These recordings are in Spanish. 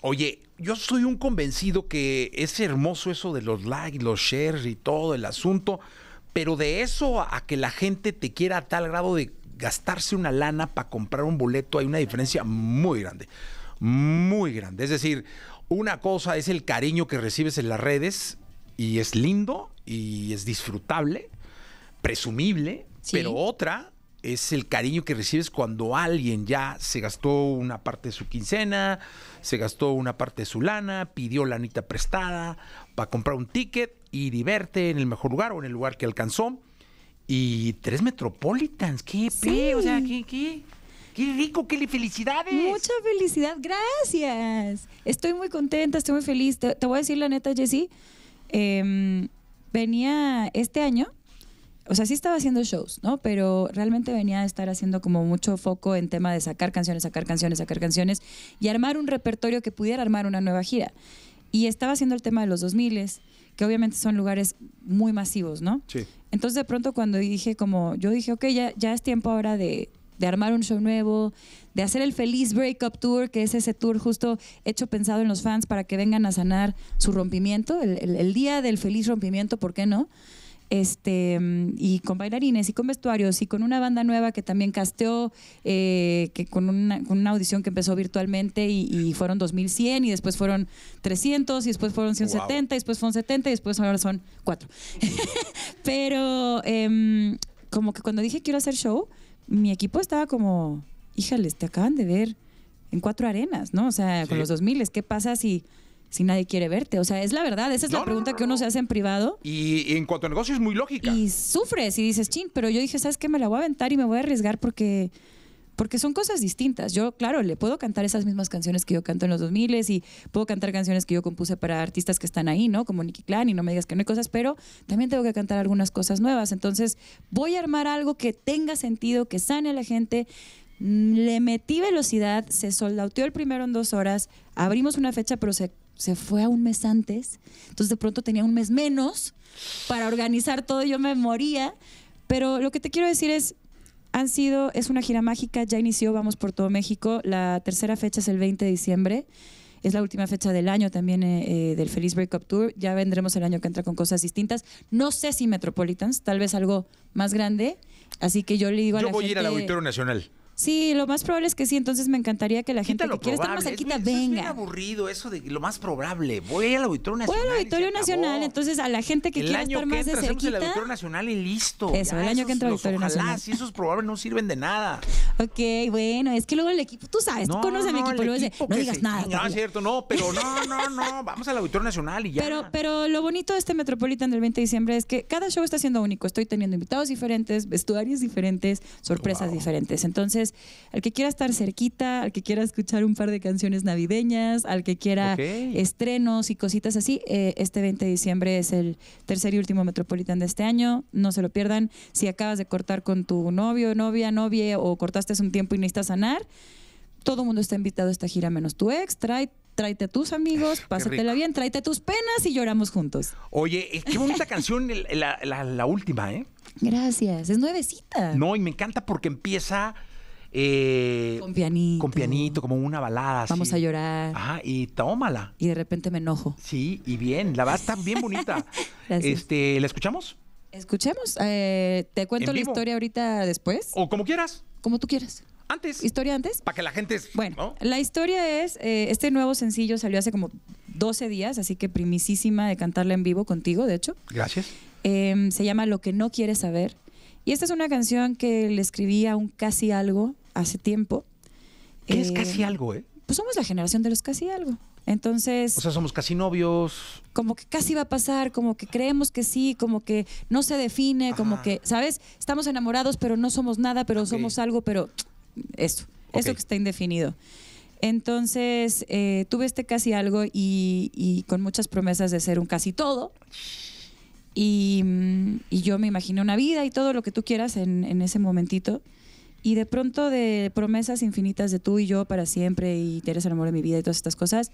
Oye, yo soy un convencido que es hermoso eso de los likes, los shares y todo el asunto, pero de eso a que la gente te quiera a tal grado de gastarse una lana para comprar un boleto, hay una diferencia muy grande, muy grande. Es decir, una cosa es el cariño que recibes en las redes y es lindo y es disfrutable, presumible, pero otra es el cariño que recibes cuando alguien ya se gastó una parte de su quincena, se gastó una parte de su lana, pidió lanita prestada para comprar un ticket y diverte en el mejor lugar o en el lugar que alcanzó. Y tres Metropolitans, qué sí. o sea, qué, qué, qué rico, qué felicidades. Mucha felicidad, gracias. Estoy muy contenta, estoy muy feliz. Te, voy a decir la neta, Jessy. Em, venía este año, o sea, sí estaba haciendo shows, ¿no? Pero realmente venía a estar haciendo como mucho foco en tema de sacar canciones, sacar canciones, sacar canciones y armar un repertorio que pudiera armar una nueva gira. Y estaba haciendo el tema de los 2000, que obviamente son lugares muy masivos, ¿no? Sí. Entonces de pronto cuando dije como, yo dije, ok, ya, ya es tiempo ahora de, armar un show nuevo, de hacer el Feliz Breakup Tour, que es ese tour justo hecho pensado en los fans para que vengan a sanar su rompimiento, el, el día del feliz rompimiento, ¿por qué no? este, y con bailarines y con vestuarios y con una banda nueva que también casteó, eh, que con una, con una, audición que empezó virtualmente y, fueron 2100 y después fueron 300 y después fueron 170 y después fueron 70 y después ahora son 4. Pero em, como que cuando dije quiero hacer show, mi equipo estaba como, híjales, te acaban de ver en cuatro arenas, ¿no? O sea, con los 2000, ¿qué pasa si si nadie quiere verte? O sea, es la verdad, esa es la pregunta que uno se hace en privado. Y, en cuanto a negocio es muy lógica. Y sufres y dices, chin, pero yo dije, ¿sabes qué? Me la voy a aventar y me voy a arriesgar porque... Porque son cosas distintas. Yo, claro, le puedo cantar esas mismas canciones que yo canto en los 2000 y puedo cantar canciones que yo compuse para artistas que están ahí, ¿no? Como Nicky Clan y no me digas que no hay cosas, pero también tengo que cantar algunas cosas nuevas. Entonces, voy a armar algo que tenga sentido, que sane a la gente, mm, le metí velocidad, se soldauteó el primero en dos horas, abrimos una fecha, pero se se fue a un mes antes, entonces de pronto tenía un mes menos para organizar todo, yo me moría, pero lo que te quiero decir es, han sido, es una gira mágica, ya inició, vamos por todo México, la tercera fecha es el 20 de diciembre, es la última fecha del año también eh, eh, del Feliz Breakup Tour, ya vendremos el año que entra con cosas distintas, no sé si Metropolitans, tal vez algo más grande, así que yo le digo a la voy a ir al Auditorio Nacional. Sí, lo más probable es que sí, entonces me encantaría que la gente que quiera estar más cerquita venga. Es bien aburrido eso de lo más probable. Voy al Auditorio Nacional. Voy al Auditorio Nacional, entonces a la gente que quiera estar que más entra, de cerquita. El Auditorio Nacional y listo. Eso, el año que entra al Auditorio ojalá, Nacional. si esos probables no sirven de nada. Ok, bueno, es que luego el equipo, tú sabes, no, conoces no, a mi equipo, luego dice, no digas nada. No, ah, es cierto, no, pero no, no, no, vamos al Auditorio Nacional y ya. Pero, pero lo bonito de este Metropolitan del 20 de diciembre es que cada show está siendo único. Estoy teniendo invitados diferentes, vestuarios diferentes, sorpresas diferentes. Entonces, al que quiera estar cerquita, al que quiera escuchar un par de canciones navideñas, al que quiera estrenos y cositas así, eh, este 20 de diciembre es el tercer y último Metropolitan de este año. No se lo pierdan. Si acabas de cortar con tu novio, novia, novie, o cortaste hace un tiempo y necesitas sanar, todo mundo está invitado a esta gira menos tu ex. Trae tráete a tus amigos, pásatela bien, tráete a tus penas y lloramos juntos. Oye, eh, qué bonita canción la, la, última, ¿eh? Gracias, es nuevecita. No, y me encanta porque empieza eh, con pianito. Con pianito, como una balada. Vamos a llorar. Ajá, y tómala. Y de repente me enojo. Sí, y bien, la verdad está bien bonita. Este, ¿La escuchamos? Escuchemos. Eh, ¿Te cuento la historia ahorita después? O como quieras. Como tú quieras. Antes. ¿Historia antes? Para que la gente... Bueno, la historia es, eh, este nuevo sencillo salió hace como 12 días, así que primisísima de cantarla en vivo contigo, de hecho. Gracias. Em, se llama Lo que no quieres saber. Y esta es una canción que le escribí a un casi algo hace tiempo. es eh, casi algo, eh? Pues somos la generación de los casi algo. Entonces. O sea, somos casi novios. Como que casi va a pasar, como que creemos que sí, como que no se define, como que, ¿sabes? Estamos enamorados, pero no somos nada, pero somos algo, pero eso, eso que está indefinido. Entonces, eh, tuve este casi algo y, con muchas promesas de ser un casi todo. Y, yo me imaginé una vida y todo lo que tú quieras en ese momentito. Y de pronto de promesas infinitas de tú y yo para siempre y te eres el amor de mi vida y todas estas cosas,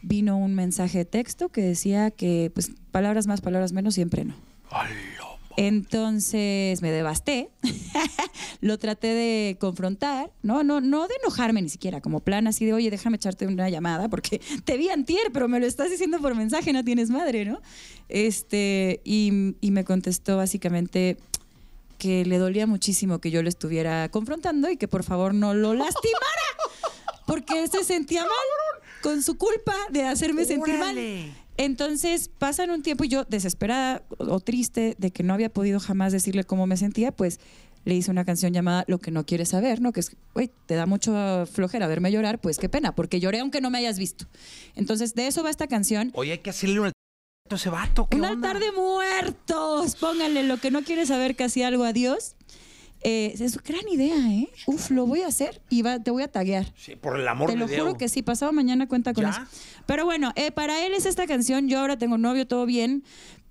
vino un mensaje de texto que decía que pues palabras más, palabras menos, siempre no. Entonces me devasté, lo traté de confrontar, no, no, no de enojarme ni siquiera, como plan así de, oye, déjame echarte una llamada porque te vi tier pero me lo estás diciendo por mensaje, no tienes madre, ¿no? Este, y, y me contestó básicamente, que le dolía muchísimo que yo lo estuviera confrontando y que por favor no lo lastimara, porque se sentía mal con su culpa de hacerme sentir mal. Entonces pasan un tiempo y yo desesperada o triste de que no había podido jamás decirle cómo me sentía, pues le hice una canción llamada Lo que no quieres saber, ¿no? Que es, güey, te da mucho flojera verme llorar, pues qué pena, porque lloré aunque no me hayas visto. Entonces, de eso va esta canción. Oye, hay que hacerle una ese vato? ¿Qué Un altar de muertos. Pónganle lo que no quiere saber que hacía algo a Dios. Eh, es una gran idea, ¿eh? Uf, lo voy a hacer y va, te voy a taguear. Sí, por el amor Te de lo juro que sí, pasado mañana cuenta con eso. Pero bueno, eh, para él es esta canción. Yo ahora tengo novio, todo bien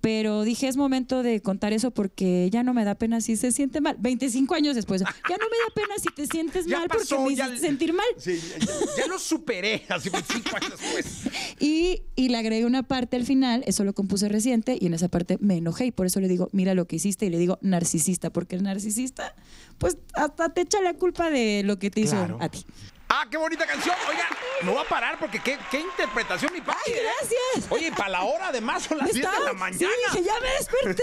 pero dije, es momento de contar eso porque ya no me da pena si se siente mal. 25 años después, ya no me da pena si te sientes mal porque me sentir mal. ya, lo superé hace 25 años después. Y, le agregué una parte al final, eso lo compuse reciente, y en esa parte me enojé y por eso le digo, mira lo que hiciste, y le digo narcisista, porque el narcisista, pues hasta te echa la culpa de lo que te hizo a ti. Ah, qué bonita canción. Oiga, no va a parar porque qué, interpretación, mi padre. Ay, ¿eh? gracias. Oye, para la hora además son las 10 de la mañana. Sí, ya me desperté.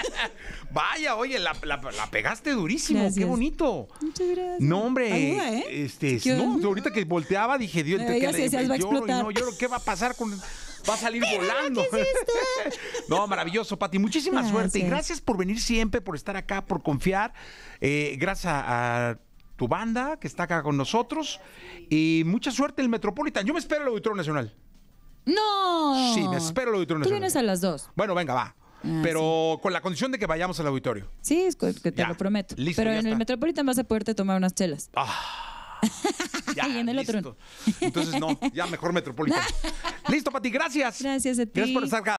Vaya, oye, la, pegaste durísimo. Qué bonito. Muchas gracias. No, hombre. ¿eh? Este, ahorita que volteaba dije, Dios, te a no, lloro, ¿qué va a pasar con va a salir volando. no, maravilloso, Pati. Muchísima suerte y gracias por venir siempre, por estar acá, por confiar. Eh, gracias a tu banda que está acá con nosotros. Y mucha suerte el Metropolitan. Yo me espero el Auditorio Nacional. ¡No! Sí, me espero el Auditorio Nacional. Tú vienes a las dos. Bueno, venga, va. Ah, pero con la condición de que vayamos al auditorio. Sí, que te lo prometo. Listo, pero en el Metropolitan vas a poderte tomar unas chelas. Ah, ya, en el otro. Entonces, no, ya mejor Metropolitan. listo, Pati, gracias. Gracias a ti. Gracias por estar acá.